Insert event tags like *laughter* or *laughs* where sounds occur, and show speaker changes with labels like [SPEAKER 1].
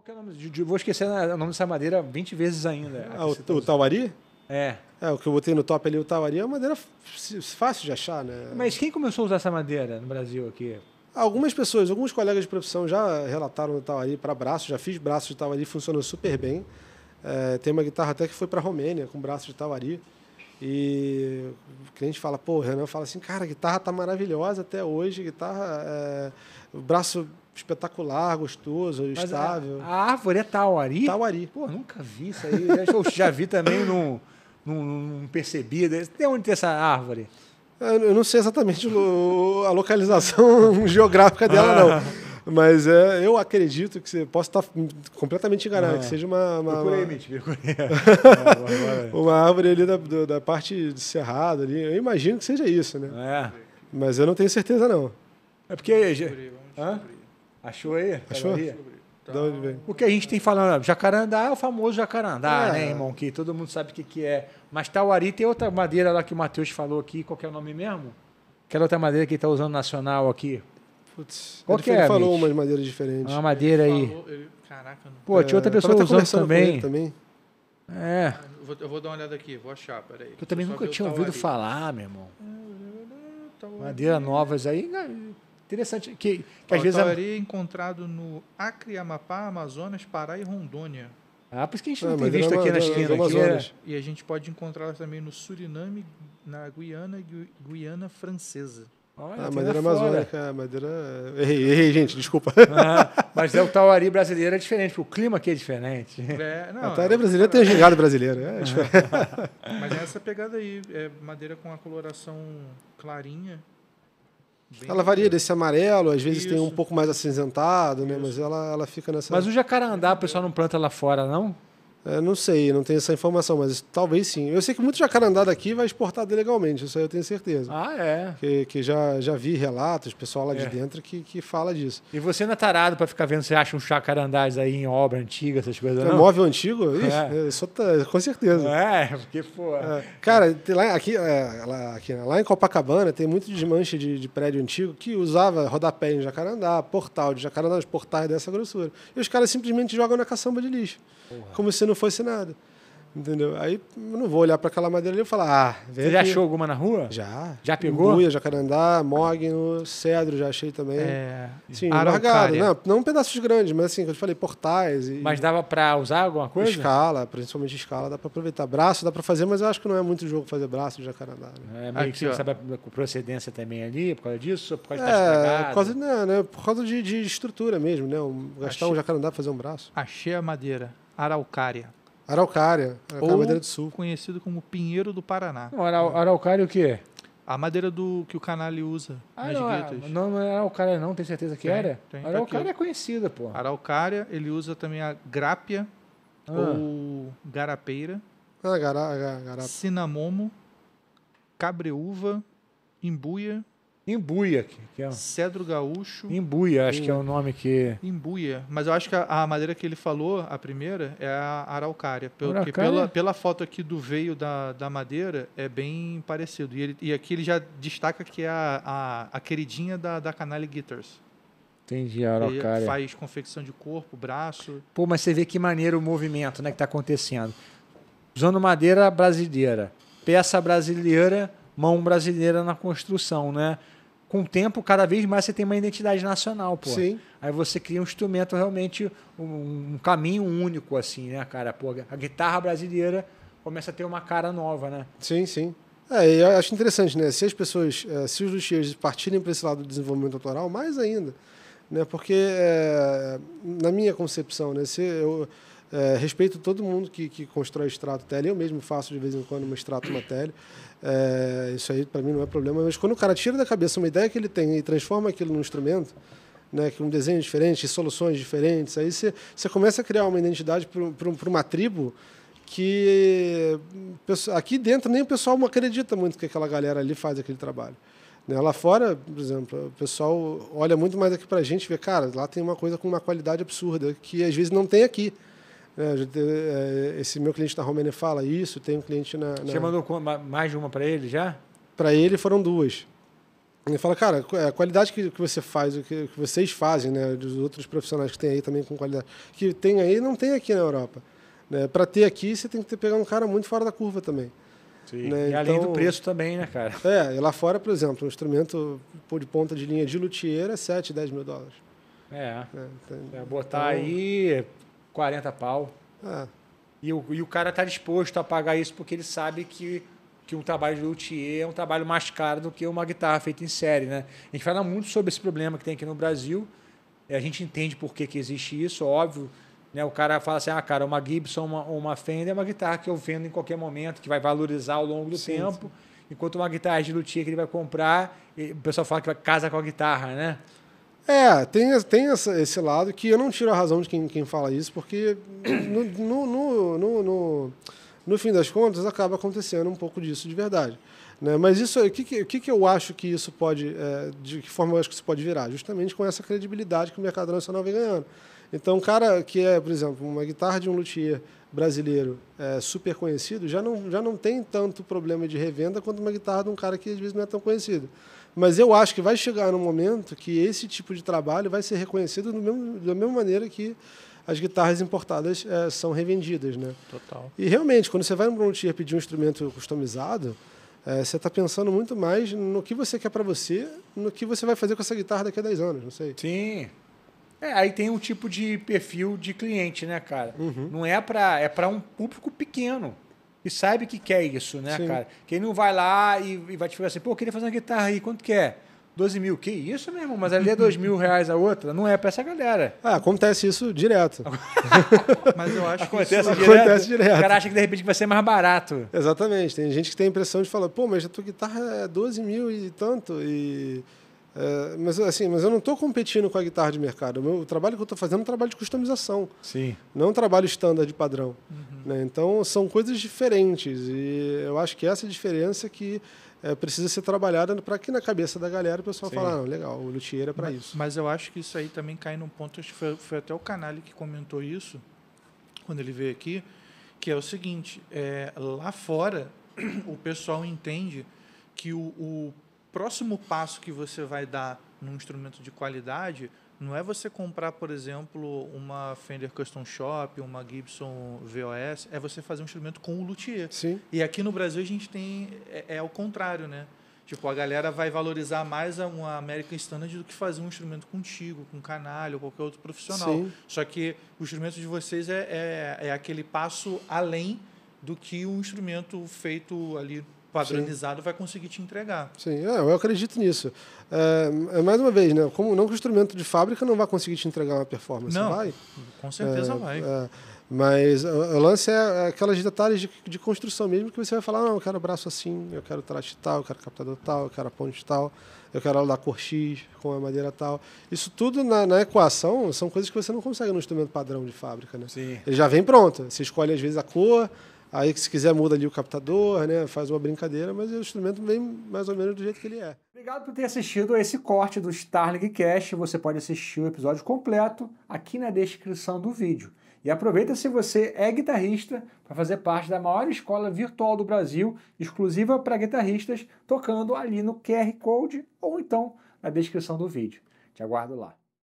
[SPEAKER 1] Qual que é o nome? De, de, vou esquecer né, o nome dessa madeira 20 vezes ainda. Ah, o, tá o É. É, o que eu botei no top ali, o Tawari, é uma madeira fácil de achar, né?
[SPEAKER 2] Mas quem começou a usar essa madeira no Brasil aqui?
[SPEAKER 1] Algumas pessoas, alguns colegas de profissão já relataram o Tawari para braço, já fiz braço de Tawari, funcionou super bem. É, tem uma guitarra até que foi para a Romênia com braço de Tawari. E o cliente fala, pô, o Renan fala assim, cara, a guitarra tá maravilhosa até hoje, guitarra, é, o braço espetacular, gostoso, Mas estável. A, a, árvore é tauari? Tauari. Pô, nunca vi isso aí. já, já vi também, não, não,
[SPEAKER 2] não percebi. Tem onde tem essa árvore?
[SPEAKER 1] Eu não sei exatamente a localização *laughs* geográfica dela, não. Ah. Mas é, eu acredito que você possa estar completamente enganado, ah. que seja uma. uma procurei, uma... Mitch, *laughs* uma árvore ali da, da parte de cerrado ali. Eu imagino que seja isso, né? É. Mas eu não tenho certeza, não.
[SPEAKER 2] É porque. Vamos descobrir, vamos descobrir. Achou aí? Achou? Tá. O que a gente tem falando, jacarandá é o famoso jacarandá, é. né, irmão? Que todo mundo sabe o que, que é. Mas tauari tem outra madeira lá que o Matheus falou aqui, qual é o nome mesmo? Aquela outra madeira que ele está usando nacional aqui. Putz, qual é, ele que é, falou umas madeiras diferentes. Uma madeira ele aí. Falou, ele... Caraca, não... Pô, tinha outra pessoa usando também. também. É. Ah,
[SPEAKER 3] eu vou, eu vou, dar uma olhada aqui, vou achar, peraí. Eu também nunca tinha ouvido falar, meu irmão. É, é, madeira
[SPEAKER 2] novas aí,
[SPEAKER 3] né? Interessante. Que, que às vezes. Taurari é encontrado no Acre, Amapá, Amazonas, Pará e Rondônia. Ah, por isso que a gente ah, não, tem visto aqui na esquina. Aqui é- e a gente pode encontrar também no Suriname, na Guiana e Guiana Francesa. Olha, ah, madeira amazônica,
[SPEAKER 1] a madeira. Errei, errei, gente, desculpa. *laughs* Ah, mas é o tauari brasileiro é diferente,
[SPEAKER 2] o clima aqui é diferente. É, *laughs* não, a é tauari tem a gingada brasileira. É *laughs* mas é
[SPEAKER 3] essa pegada aí, é madeira com a coloração clarinha, Bem ela varia desse amarelo, às vezes Isso. tem um
[SPEAKER 1] pouco mais acinzentado, né? Mas ela, ela fica nessa. Mas o jacarandá, o pessoal não planta lá fora, não? É, não sei, não tenho essa informação, mas talvez sim. Eu sei que muito jacarandá daqui vai exportar legalmente, isso aí eu tenho certeza. Ah, é? Que, que já, já vi relatos, pessoal lá é. de dentro que, que fala disso.
[SPEAKER 2] E você não é tarado para ficar vendo Você acha um jacarandás aí em obra antiga, essas coisas, é Móvel
[SPEAKER 1] antigo? Isso, é. com certeza. É, porque, pô... É. Cara, lá, aqui, é, lá, aqui, né? lá em Copacabana tem muito desmanche de, de prédio antigo que usava rodapé em jacarandá, portal de jacarandá, os portais dessa grossura. E os caras simplesmente jogam na caçamba de lixo. Porra. Como se não fosse nada. Entendeu? Aí eu não vou olhar para aquela madeira ali e falar, ah, Você já achou alguma na rua? Já. Já pegou? Buia, jacarandá, mogno, cedro, já achei também. É. Sim, largado. Não, não pedaços grandes, mas assim, que eu falei, portais. E... Mas dava para usar alguma coisa? Escala, principalmente escala, dá para aproveitar. Braço dá para fazer, mas eu acho que não é muito jogo fazer braço de jacarandá. Né? É, meio aqui, que você sabe
[SPEAKER 2] a procedência também ali, por causa disso? Por
[SPEAKER 3] causa, é, por causa,
[SPEAKER 1] não, né, por causa de, de estrutura mesmo, né? gastar achei... um jacarandá pra fazer um braço.
[SPEAKER 3] Achei a madeira araucária.
[SPEAKER 1] Araucária, ou madeira do sul. conhecido como
[SPEAKER 3] pinheiro do Paraná. Não, é. araucária o que é? A madeira do que o canali usa ah, nas não, é- a, Não, não é araucária não, tenho certeza que tem, era? Tem, tá araucária tá é conhecida, pô. Araucária, ele usa também a grápia
[SPEAKER 1] ah. ou
[SPEAKER 3] garapeira.
[SPEAKER 1] Ah, garapa.
[SPEAKER 3] Cinamomo, cabreúva, imbuia Imbuia. Que, que é... Cedro gaúcho. Imbuia, acho que é o
[SPEAKER 2] nome que...
[SPEAKER 3] Imbuia. Mas eu acho que a, a, madeira que ele falou, a primeira, é a araucária. Pelo, araucária? Pela, pela foto aqui do veio da, da madeira, é bem parecido. E, ele, e aqui ele já destaca que é a, a, a queridinha da, da Canale Guitars.
[SPEAKER 2] Entendi, a araucária. faz
[SPEAKER 3] confecção de corpo, braço.
[SPEAKER 2] Pô, mas você vê que maneiro o movimento né, que está acontecendo. Usando madeira brasileira, peça brasileira, mão brasileira na construção, né? com o tempo, cada vez mais você tem uma identidade nacional, pô. Sim. Aí você cria um instrumento realmente, um, um caminho único, assim, né, cara? Pô, a guitarra brasileira começa a ter uma cara nova,
[SPEAKER 1] né? Sim, sim. É, e eu acho interessante, né? Se as pessoas, é, se os luthiers partirem para esse lado do desenvolvimento autoral, mais ainda. Né? Porque, é, na minha concepção, né? Se eu, é, respeito todo mundo que, que constrói extrato tele. Eu mesmo faço de vez em quando um extrato uma tele. É, isso aí para mim não é problema. Mas quando o cara tira da cabeça uma ideia que ele tem e transforma aquilo num instrumento, né, com um desenho diferente, soluções diferentes, aí você, você começa a criar uma identidade para uma tribo que aqui dentro nem o pessoal não acredita muito que aquela galera ali faz aquele trabalho. Né? Lá fora, por exemplo, o pessoal olha muito mais aqui para a gente e vê, cara, lá tem uma coisa com uma qualidade absurda que às vezes não tem aqui. É, gente, é, esse meu cliente na Romênia fala isso, tem um cliente na. na... Você mandou
[SPEAKER 2] mais de uma para ele já?
[SPEAKER 1] Para ele foram duas. Ele fala, cara, é, a qualidade que, que você faz, o que, que vocês fazem, né, dos outros profissionais que tem aí também com qualidade, que tem aí, não tem aqui na Europa. Né? Para ter aqui, você tem que ter, pegar um cara muito fora da curva também. Sim. Né? E então, além do então preço também, né, cara? É, e lá fora, por exemplo, um instrumento de ponta de linha de luthier é 7, 10 mil dólares. É. Né, então, é botar então,
[SPEAKER 2] aí 40 pau. É. E, o, e o cara está disposto a pagar isso porque ele sabe que, que um trabalho de luthier é um trabalho mais caro do que uma guitarra feita em série. Né? A gente fala muito sobre esse problema que tem aqui no Brasil. É, a gente entende por que, que existe isso, óbvio. Né? O cara fala assim, ah, cara, uma Gibson uma, uma Fender é uma guitarra que eu vendo em qualquer momento, que vai valorizar ao longo do sim, tempo. Sim. Enquanto uma guitarra de luthier que ele vai comprar, o pessoal fala que vai casa com a guitarra, né?
[SPEAKER 1] É, tem, tem essa, esse lado que eu não tiro a razão de quem, quem fala isso, porque no, no, no, no, no fim das contas acaba acontecendo um pouco disso de verdade. Né? Mas isso, o que, que, que eu acho que isso pode, é, de que forma eu acho que isso pode virar? Justamente com essa credibilidade que o mercado nacional vem ganhando. Então, um cara que é, por exemplo, uma guitarra de um luthier brasileiro é, super conhecido, já não, já não tem tanto problema de revenda quanto uma guitarra de um cara que às vezes não é tão conhecido. Mas eu acho que vai chegar num momento que esse tipo de trabalho vai ser reconhecido mesmo, da mesma maneira que as guitarras importadas é, são revendidas, né? Total. E realmente, quando você vai no Frontier pedir um instrumento customizado, é, você está pensando muito mais no que você quer para você, no que você vai fazer com essa guitarra daqui a 10 anos, não sei. Sim.
[SPEAKER 2] É, aí tem um tipo de perfil de cliente, né, cara? Uhum. Não é para é para um público pequeno e sabe que quer é isso, né, Sim. cara? Quem não vai lá e, e vai te falar assim, pô, queria fazer uma guitarra aí, quanto que é? 12 mil, que isso, mesmo Mas ali é 2 mil
[SPEAKER 1] reais a outra, não é para essa galera. Ah, acontece isso direto. *laughs* Mas eu acho acontece que isso direto. acontece direto. O cara acha que de repente vai ser mais barato. Exatamente, tem gente que tem a impressão de falar, pô, mas a tua guitarra é 12 mil e tanto, e é, mas assim, mas eu não estou competindo com a guitarra de mercado. O, meu, o trabalho que eu estou fazendo é um trabalho de customização. Sim. Não um trabalho estándar de padrão. Uhum. Né? Então são coisas diferentes e eu acho que essa é a diferença que é, precisa ser trabalhada para que na cabeça da galera o pessoal fale, ah, legal, o luthier é para isso.
[SPEAKER 3] Mas eu acho que isso aí também cai num ponto, acho que foi, foi até o Canale que comentou isso quando ele veio aqui, que é o seguinte, é, lá fora *clears throat* o pessoal entende que o, o próximo passo que você vai dar num instrumento de qualidade não é você comprar, por exemplo, uma Fender Custom Shop, uma Gibson VOS, é você fazer um instrumento com o luthier. Sim. E aqui no Brasil a gente tem é, é o contrário, né? Tipo, a galera vai valorizar mais uma American Standard do que fazer um instrumento contigo, com canalha ou qualquer outro profissional. Sim. Só que o instrumento de vocês é, é, é aquele passo além do que um instrumento feito ali padronizado Sim. vai conseguir te entregar.
[SPEAKER 1] Sim, é, eu acredito nisso. É, é, mais uma vez, né? Como, não que o instrumento de fábrica não vai conseguir te entregar uma performance, não, vai? Com certeza é, vai. É, mas o, lance é, é aquelas detalhes de, de, construção mesmo que você vai falar, não, eu quero braço assim, eu quero traste tal, eu quero captador tal, eu quero a ponte tal, eu quero ela da cor X, com a madeira tal. Isso tudo na, na, equação são coisas que você não consegue no instrumento padrão de fábrica, né? Sim. Ele já vem pronto. Você escolhe às vezes a cor, Aí, se quiser, muda ali o captador, né? Faz uma brincadeira, mas o instrumento vem mais ou menos do jeito que ele é. Obrigado por ter assistido esse corte do
[SPEAKER 2] Starling Cast. Você pode assistir o episódio completo aqui na descrição do vídeo. E aproveita se você é guitarrista para fazer parte da maior escola virtual do Brasil, exclusiva para guitarristas, tocando ali no QR Code ou então na descrição do vídeo. Te aguardo lá.